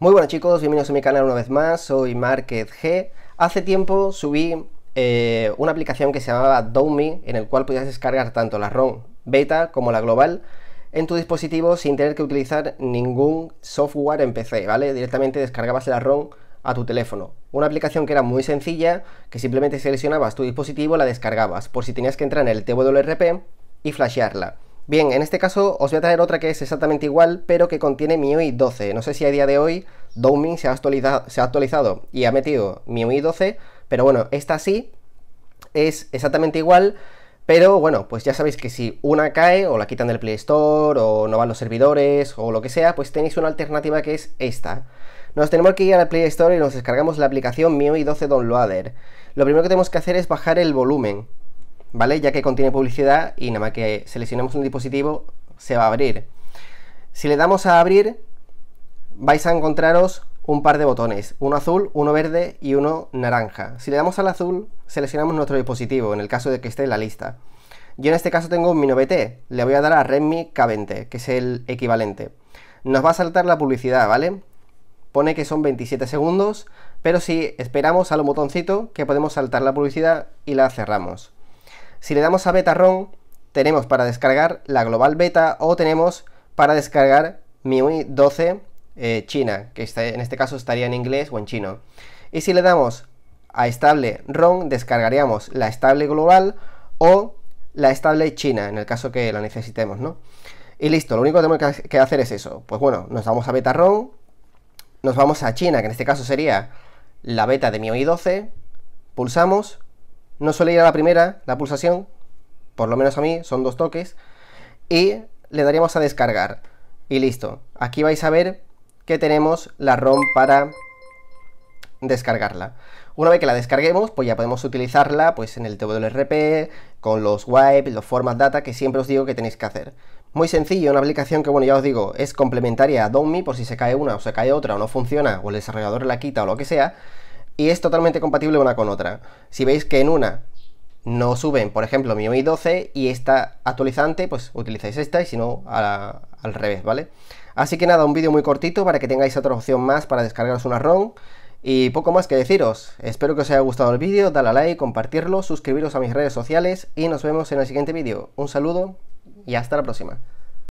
Muy buenas chicos, bienvenidos a mi canal una vez más, soy Market G. Hace tiempo subí eh, una aplicación que se llamaba Domi, en el cual podías descargar tanto la ROM beta como la global en tu dispositivo sin tener que utilizar ningún software en PC, ¿vale? Directamente descargabas la ROM a tu teléfono. Una aplicación que era muy sencilla, que simplemente seleccionabas tu dispositivo, la descargabas, por si tenías que entrar en el TWRP y flashearla. Bien, en este caso os voy a traer otra que es exactamente igual, pero que contiene MIUI 12. No sé si a día de hoy Dooming se ha actualizado, se ha actualizado y ha metido MIUI 12, pero bueno, esta sí es exactamente igual, pero bueno, pues ya sabéis que si una cae o la quitan del Play Store o no van los servidores o lo que sea, pues tenéis una alternativa que es esta. Nos tenemos que ir al Play Store y nos descargamos la aplicación MIUI 12 Downloader. Lo primero que tenemos que hacer es bajar el volumen. ¿vale? Ya que contiene publicidad y nada más que seleccionemos un dispositivo se va a abrir. Si le damos a abrir, vais a encontraros un par de botones, uno azul, uno verde y uno naranja. Si le damos al azul, seleccionamos nuestro dispositivo, en el caso de que esté en la lista. Yo en este caso tengo un Mi 9T, le voy a dar a Redmi K20, que es el equivalente. Nos va a saltar la publicidad, ¿vale? Pone que son 27 segundos, pero si esperamos a lo botoncito que podemos saltar la publicidad y la cerramos. Si le damos a beta ROM, tenemos para descargar la global beta o tenemos para descargar MIUI 12 eh, China, que está, en este caso estaría en inglés o en chino. Y si le damos a estable ROM, descargaríamos la estable global o la estable china, en el caso que la necesitemos, ¿no? Y listo, lo único que tenemos que hacer es eso. Pues bueno, nos vamos a beta ROM, nos vamos a China, que en este caso sería la beta de MIUI 12, pulsamos no suele ir a la primera, la pulsación, por lo menos a mí, son dos toques, y le daríamos a descargar. Y listo, aquí vais a ver que tenemos la ROM para descargarla. Una vez que la descarguemos, pues ya podemos utilizarla pues en el TWRP, con los wipes, los format data, que siempre os digo que tenéis que hacer. Muy sencillo, una aplicación que, bueno, ya os digo, es complementaria a DOMI por si se cae una o se cae otra o no funciona, o el desarrollador la quita o lo que sea, y es totalmente compatible una con otra. Si veis que en una no suben, por ejemplo, mi Mi 12 y esta actualizante, pues utilizáis esta y si no, al revés, ¿vale? Así que nada, un vídeo muy cortito para que tengáis otra opción más para descargaros una ROM. Y poco más que deciros. Espero que os haya gustado el vídeo, dale a like, compartirlo, suscribiros a mis redes sociales y nos vemos en el siguiente vídeo. Un saludo y hasta la próxima.